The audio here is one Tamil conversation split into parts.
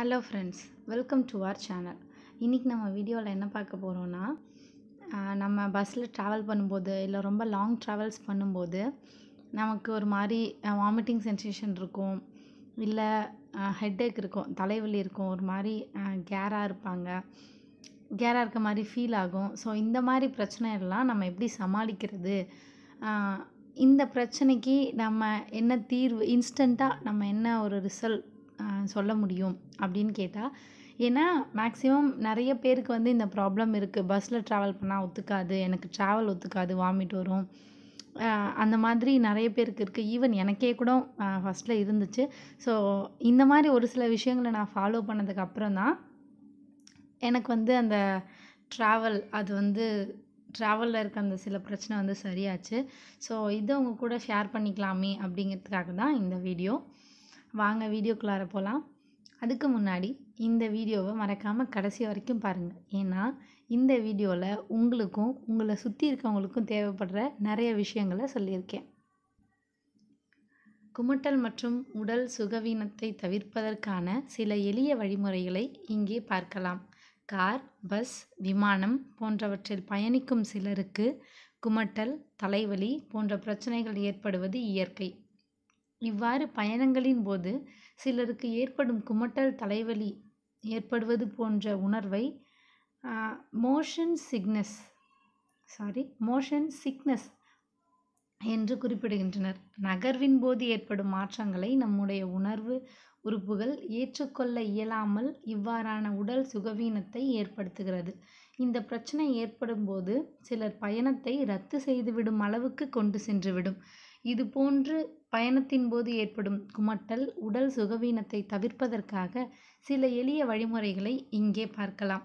hello friends welcome to our channel இன்றைக்கி நம்ம வீடியோவில் என்ன பார்க்க போகிறோன்னா நம்ம பஸ்ஸில் ட்ராவல் பண்ணும்போது இல்லை ரொம்ப லாங் ட்ராவல்ஸ் பண்ணும்போது நமக்கு ஒரு மாதிரி வாமிட்டிங் சென்சேஷன் இருக்கும் இல்லை ஹெட்டேக் இருக்கும் தலைவலி இருக்கும் ஒரு மாதிரி கேராக இருப்பாங்க கேராக இருக்க மாதிரி ஃபீல் ஆகும் ஸோ இந்த மாதிரி பிரச்சனை எல்லாம் நம்ம எப்படி சமாளிக்கிறது இந்த பிரச்சனைக்கு நம்ம என்ன தீர்வு இன்ஸ்டண்ட்டாக நம்ம என்ன ஒரு ரிசல்ட் சொல்ல முடியும் அப்படின்னு கேட்டால் ஏன்னா மேக்ஸிமம் நிறைய பேருக்கு வந்து இந்த ப்ராப்ளம் இருக்குது பஸ்ஸில் ட்ராவல் பண்ணால் ஒத்துக்காது எனக்கு ட்ராவல் ஒத்துக்காது வாமிட் வரும் அந்த மாதிரி நிறைய பேருக்கு இருக்குது ஈவன் எனக்கே கூட ஃபஸ்ட்டில் இருந்துச்சு ஸோ இந்த மாதிரி ஒரு சில விஷயங்களை நான் ஃபாலோ பண்ணதுக்கு அப்புறம் தான் எனக்கு வந்து அந்த ட்ராவல் அது வந்து ட்ராவலில் இருக்க அந்த சில பிரச்சனை வந்து சரியாச்சு ஸோ இதை உங்கள் கூட ஷேர் பண்ணிக்கலாமே அப்படிங்கிறதுக்காக தான் இந்த வீடியோ வாங்க வீடியோக்குள்ளார போகலாம் அதுக்கு முன்னாடி இந்த வீடியோவை மறக்காமல் கடைசி வரைக்கும் பாருங்கள் ஏன்னா இந்த வீடியோவில் உங்களுக்கும் உங்களை சுற்றி இருக்கவங்களுக்கும் தேவைப்படுற நிறைய விஷயங்களை சொல்லியிருக்கேன் குமட்டல் மற்றும் உடல் சுகவீனத்தை தவிர்ப்பதற்கான சில எளிய வழிமுறைகளை இங்கே பார்க்கலாம் கார் பஸ் விமானம் போன்றவற்றில் பயணிக்கும் சிலருக்கு குமட்டல் தலைவலி போன்ற பிரச்சனைகள் ஏற்படுவது இயற்கை இவ்வாறு பயணங்களின் போது சிலருக்கு ஏற்படும் குமட்டல் தலைவலி ஏற்படுவது போன்ற உணர்வை motion sickness sorry motion sickness என்று குறிப்பிடுகின்றனர் நகர்வின் போது ஏற்படும் மாற்றங்களை நம்முடைய உணர்வு உறுப்புகள் ஏற்றுக்கொள்ள இயலாமல் இவ்வாறான உடல் சுகவீனத்தை ஏற்படுத்துகிறது இந்த பிரச்சனை ஏற்படும் போது சிலர் பயணத்தை ரத்து செய்துவிடும் அளவுக்கு கொண்டு சென்றுவிடும் இது போன்று பயணத்தின் போது ஏற்படும் குமட்டல் உடல் சுகவீனத்தை தவிர்ப்பதற்காக சில எளிய வழிமுறைகளை இங்கே பார்க்கலாம்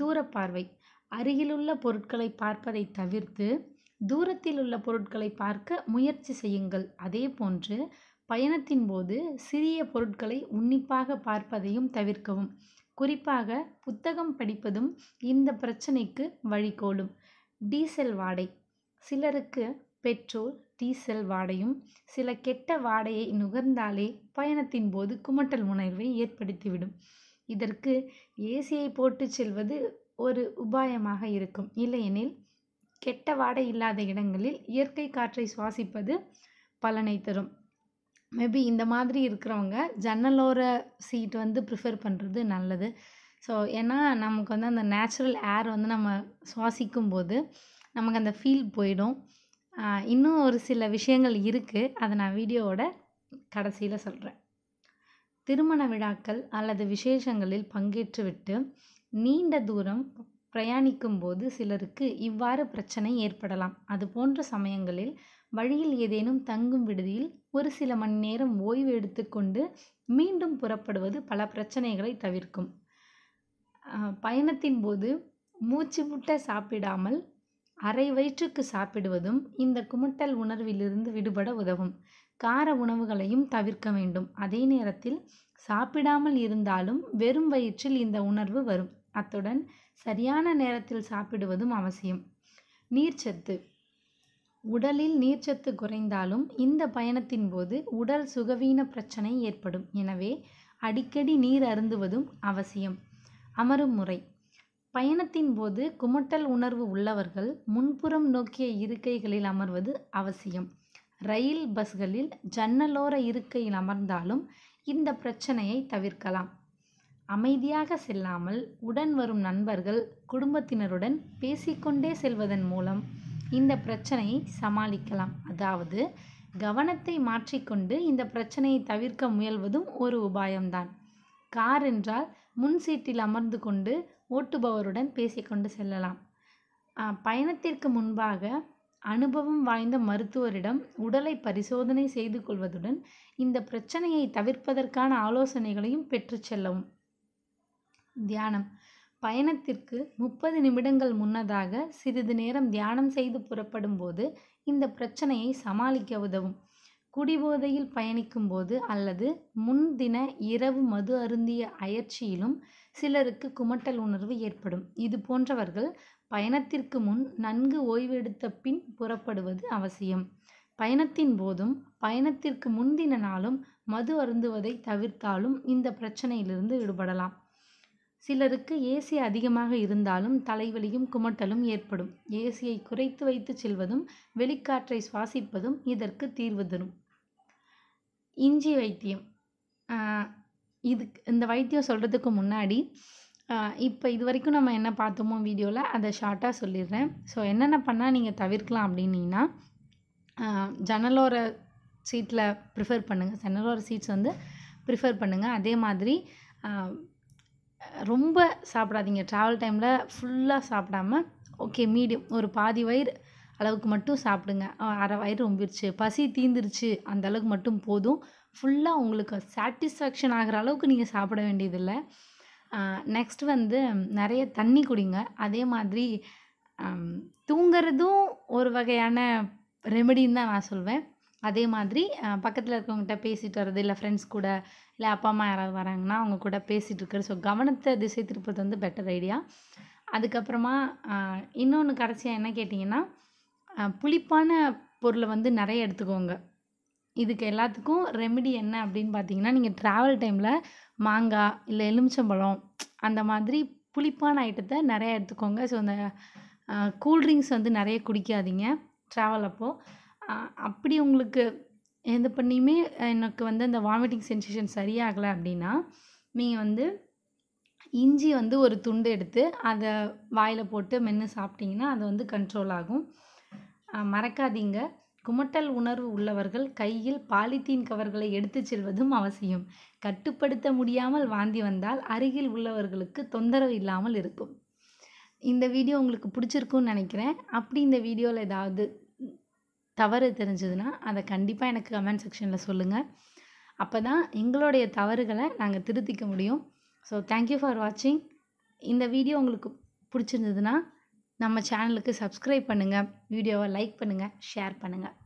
தூரப்பார்வை அருகிலுள்ள பொருட்களை பார்ப்பதை தவிர்த்து தூரத்தில் உள்ள பொருட்களை பார்க்க முயற்சி செய்யுங்கள் அதே போன்று பயணத்தின் போது சிறிய பொருட்களை உன்னிப்பாக பார்ப்பதையும் தவிர்க்கவும் குறிப்பாக புத்தகம் படிப்பதும் இந்த பிரச்சனைக்கு வழிகோலும் டீசல் வாடை சிலருக்கு பெட்ரோல் டீசல் வாடையும் சில கெட்ட வாடையை நுகர்ந்தாலே பயணத்தின் போது குமட்டல் உணர்வை ஏற்படுத்திவிடும் இதற்கு ஏசியை போட்டு செல்வது ஒரு உபாயமாக இருக்கும் இல்லையெனில் கெட்ட வாடை இல்லாத இடங்களில் இயற்கை காற்றை சுவாசிப்பது பலனை தரும் மேபி இந்த மாதிரி இருக்கிறவங்க ஜன்னலோர சீட் வந்து ப்ரிஃபர் பண்ணுறது நல்லது ஸோ ஏன்னா நமக்கு வந்து அந்த நேச்சுரல் ஏர் வந்து நம்ம சுவாசிக்கும் போது நமக்கு அந்த ஃபீல் போயிடும் இன்னும் ஒரு சில விஷயங்கள் இருக்குது அதை நான் வீடியோவோட கடைசியில் சொல்கிறேன் திருமண விழாக்கள் அல்லது விசேஷங்களில் பங்கேற்றுவிட்டு நீண்ட தூரம் பிரயாணிக்கும் போது சிலருக்கு இவ்வாறு பிரச்சனை ஏற்படலாம் அது போன்ற சமயங்களில் வழியில் ஏதேனும் தங்கும் விடுதியில் ஒரு சில மணி நேரம் ஓய்வு எடுத்துக்கொண்டு மீண்டும் புறப்படுவது பல பிரச்சனைகளை தவிர்க்கும் பயணத்தின் போது மூச்சு முட்ட சாப்பிடாமல் அரை வயிற்றுக்கு சாப்பிடுவதும் இந்த குமட்டல் உணர்விலிருந்து விடுபட உதவும் கார உணவுகளையும் தவிர்க்க வேண்டும் அதே நேரத்தில் சாப்பிடாமல் இருந்தாலும் வெறும் வயிற்றில் இந்த உணர்வு வரும் அத்துடன் சரியான நேரத்தில் சாப்பிடுவதும் அவசியம் நீர்ச்சத்து உடலில் நீர்ச்சத்து குறைந்தாலும் இந்த பயணத்தின் போது உடல் சுகவீன பிரச்சனை ஏற்படும் எனவே அடிக்கடி நீர் அருந்துவதும் அவசியம் அமரும் முறை பயணத்தின் போது குமட்டல் உணர்வு உள்ளவர்கள் முன்புறம் நோக்கிய இருக்கைகளில் அமர்வது அவசியம் ரயில் பஸ்களில் ஜன்னலோர இருக்கையில் அமர்ந்தாலும் இந்த பிரச்சனையை தவிர்க்கலாம் அமைதியாக செல்லாமல் உடன் வரும் நண்பர்கள் குடும்பத்தினருடன் பேசிக்கொண்டே செல்வதன் மூலம் இந்த பிரச்சனையை சமாளிக்கலாம் அதாவது கவனத்தை மாற்றிக்கொண்டு இந்த பிரச்சனையை தவிர்க்க முயல்வதும் ஒரு உபாயம்தான் கார் என்றால் முன் சீட்டில் அமர்ந்து கொண்டு ஓட்டுபவருடன் பேசிக்கொண்டு செல்லலாம் பயணத்திற்கு முன்பாக அனுபவம் வாய்ந்த மருத்துவரிடம் உடலை பரிசோதனை செய்து கொள்வதுடன் இந்த பிரச்சனையை தவிர்ப்பதற்கான ஆலோசனைகளையும் பெற்று செல்லவும் தியானம் பயணத்திற்கு முப்பது நிமிடங்கள் முன்னதாக சிறிது நேரம் தியானம் செய்து புறப்படும் போது இந்த பிரச்சனையை சமாளிக்க உதவும் குடிபோதையில் பயணிக்கும் போது அல்லது முன்தின இரவு மது அருந்திய அயற்சியிலும் சிலருக்கு குமட்டல் உணர்வு ஏற்படும் இது போன்றவர்கள் பயணத்திற்கு முன் நன்கு ஓய்வெடுத்த பின் புறப்படுவது அவசியம் பயணத்தின் போதும் பயணத்திற்கு முன்தின நாளும் மது அருந்துவதை தவிர்த்தாலும் இந்த பிரச்சனையிலிருந்து விடுபடலாம் சிலருக்கு ஏசி அதிகமாக இருந்தாலும் தலைவலியும் குமட்டலும் ஏற்படும் ஏசியை குறைத்து வைத்து செல்வதும் வெளிக்காற்றை சுவாசிப்பதும் இதற்கு தீர்வு தரும் இஞ்சி வைத்தியம் இதுக்கு இந்த வைத்தியம் சொல்கிறதுக்கு முன்னாடி இப்போ இது வரைக்கும் நம்ம என்ன பார்த்தோமோ வீடியோவில் அதை ஷார்ட்டாக சொல்லிடுறேன் ஸோ என்னென்ன பண்ணால் நீங்கள் தவிர்க்கலாம் அப்படின்னீங்கன்னா ஜன்னலோர சீட்டில் ப்ரிஃபர் பண்ணுங்கள் ஜன்னலோர சீட்ஸ் வந்து ப்ரிஃபர் பண்ணுங்கள் அதே மாதிரி ரொம்ப சாப்பிடாதீங்க ட்ராவல் டைமில் ஃபுல்லாக சாப்பிடாம ஓகே மீடியம் ஒரு பாதி வயிறு அளவுக்கு மட்டும் சாப்பிடுங்க அரை வயிறு ரொம்பிருச்சு பசி தீந்துருச்சு அந்த அளவுக்கு மட்டும் போதும் ஃபுல்லாக உங்களுக்கு சாட்டிஸ்ஃபேக்ஷன் ஆகிற அளவுக்கு நீங்கள் சாப்பிட வேண்டியதில்லை நெக்ஸ்ட் வந்து நிறைய தண்ணி குடிங்க அதே மாதிரி தூங்கிறதும் ஒரு வகையான ரெமெடின்னு தான் நான் சொல்வேன் அதே மாதிரி பக்கத்தில் இருக்கவங்ககிட்ட பேசிகிட்டு வர்றது இல்லை ஃப்ரெண்ட்ஸ் கூட இல்லை அப்பா அம்மா யாராவது வராங்கன்னா அவங்க கூட பேசிகிட்டு இருக்கிறது ஸோ கவனத்தை திசை திருப்பது வந்து பெட்டர் ஐடியா அதுக்கப்புறமா இன்னொன்று கடைசியாக என்ன கேட்டிங்கன்னா புளிப்பான பொருளை வந்து நிறைய எடுத்துக்கோங்க இதுக்கு எல்லாத்துக்கும் ரெமடி என்ன அப்படின்னு பார்த்தீங்கன்னா நீங்கள் ட்ராவல் டைமில் மாங்காய் இல்லை எலுமிச்சம்பழம் அந்த மாதிரி புளிப்பான ஐட்டத்தை நிறைய எடுத்துக்கோங்க ஸோ அந்த கூல்ட்ரிங்க்ஸ் வந்து நிறைய குடிக்காதீங்க ட்ராவல் அப்போது அப்படி உங்களுக்கு எந்த பண்ணியுமே எனக்கு வந்து அந்த வாமிட்டிங் சென்சேஷன் சரியாகலை அப்படின்னா நீங்கள் வந்து இஞ்சி வந்து ஒரு துண்டு எடுத்து அதை வாயில் போட்டு மென்று சாப்பிட்டிங்கன்னா அது வந்து கண்ட்ரோல் ஆகும் மறக்காதீங்க குமட்டல் உணர்வு உள்ளவர்கள் கையில் பாலித்தீன் கவர்களை எடுத்துச் செல்வதும் அவசியம் கட்டுப்படுத்த முடியாமல் வாந்தி வந்தால் அருகில் உள்ளவர்களுக்கு தொந்தரவு இல்லாமல் இருக்கும் இந்த வீடியோ உங்களுக்கு பிடிச்சிருக்குன்னு நினைக்கிறேன் அப்படி இந்த வீடியோவில் ஏதாவது தவறு தெரிஞ்சதுன்னா அதை கண்டிப்பாக எனக்கு கமெண்ட் செக்ஷனில் சொல்லுங்கள் அப்போ தான் எங்களுடைய தவறுகளை நாங்கள் திருத்திக்க முடியும் ஸோ தேங்க்யூ ஃபார் வாட்சிங் இந்த வீடியோ உங்களுக்கு பிடிச்சிருந்ததுன்னா நம்ம சேனலுக்கு சப்ஸ்கிரைப் பண்ணுங்கள் வீடியோவை லைக் பண்ணுங்கள் ஷேர் பண்ணுங்கள்